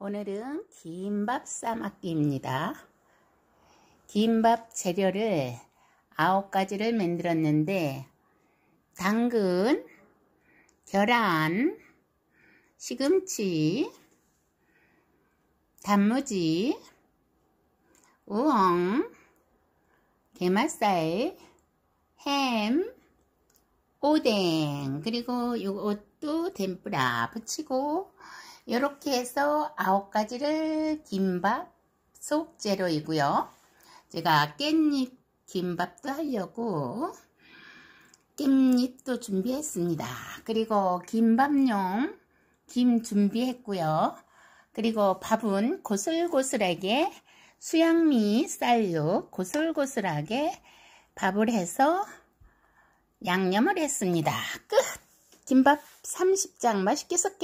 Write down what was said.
오늘은 김밥 싸먹기입니다. 김밥 재료를 9가지를 만들었는데 당근, 계란, 시금치, 단무지, 우엉, 게맛살, 햄, 오뎅, 그리고 이것도 덴뿌라 붙이고 이렇게 해서 아홉 가지를 김밥 속 재료이고요. 제가 깻잎 김밥도 하려고 깻잎도 준비했습니다. 그리고 김밥용 김 준비했고요. 그리고 밥은 고슬고슬하게 수양미 쌀육 고슬고슬하게 밥을 해서 양념을 했습니다. 끝! 김밥 30장 맛있게 섞게요.